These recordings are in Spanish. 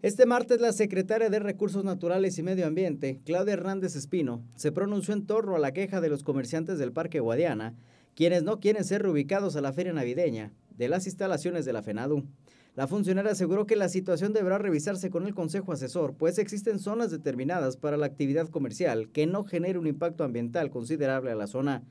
Este martes la secretaria de Recursos Naturales y Medio Ambiente, Claudia Hernández Espino, se pronunció en torno a la queja de los comerciantes del Parque Guadiana, quienes no quieren ser reubicados a la feria navideña de las instalaciones de la FENADU. La funcionaria aseguró que la situación deberá revisarse con el Consejo Asesor, pues existen zonas determinadas para la actividad comercial que no genere un impacto ambiental considerable a la zona.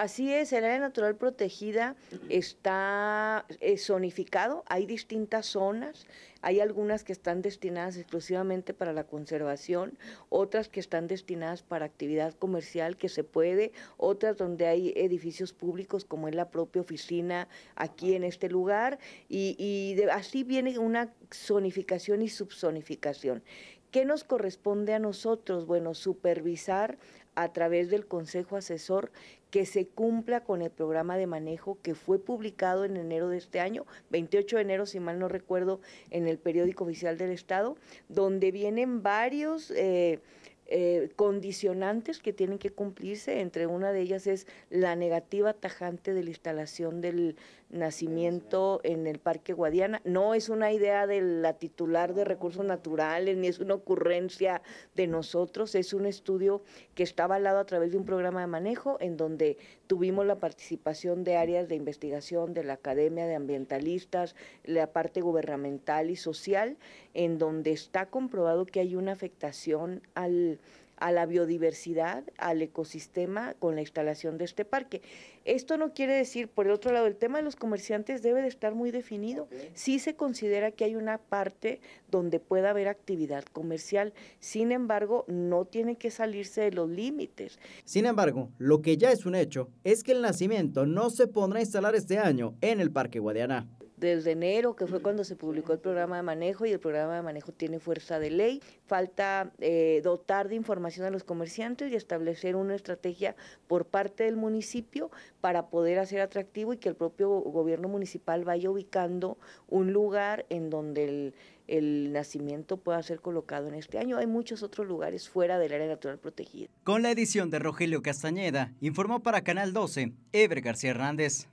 Así es, el área natural protegida está eh, zonificado, hay distintas zonas, hay algunas que están destinadas exclusivamente para la conservación, otras que están destinadas para actividad comercial que se puede, otras donde hay edificios públicos como es la propia oficina aquí en este lugar y, de, así viene una zonificación y subzonificación ¿Qué nos corresponde a nosotros? Bueno, supervisar a través del Consejo Asesor que se cumpla con el programa de manejo que fue publicado en enero de este año, 28 de enero, si mal no recuerdo, en el periódico oficial del Estado, donde vienen varios... Eh, eh, condicionantes que tienen que cumplirse. Entre una de ellas es la negativa tajante de la instalación del nacimiento en el Parque Guadiana. No es una idea de la titular de recursos naturales, ni es una ocurrencia de nosotros, es un estudio que está avalado a través de un programa de manejo en donde tuvimos la participación de áreas de investigación de la Academia de Ambientalistas, la parte gubernamental y social, en donde está comprobado que hay una afectación al a la biodiversidad, al ecosistema con la instalación de este parque. Esto no quiere decir, por el otro lado, el tema de los comerciantes debe de estar muy definido. Si Sí se considera que hay una parte donde pueda haber actividad comercial, sin embargo, no tiene que salirse de los límites. Sin embargo, lo que ya es un hecho es que el nacimiento no se pondrá a instalar este año en el Parque Guadianá desde enero, que fue cuando se publicó el programa de manejo, y el programa de manejo tiene fuerza de ley. Falta eh, dotar de información a los comerciantes y establecer una estrategia por parte del municipio para poder hacer atractivo y que el propio gobierno municipal vaya ubicando un lugar en donde el el nacimiento pueda ser colocado en este año. Hay muchos otros lugares fuera del área natural protegida. Con la edición de Rogelio Castañeda, informó para Canal 12, Ever García Hernández.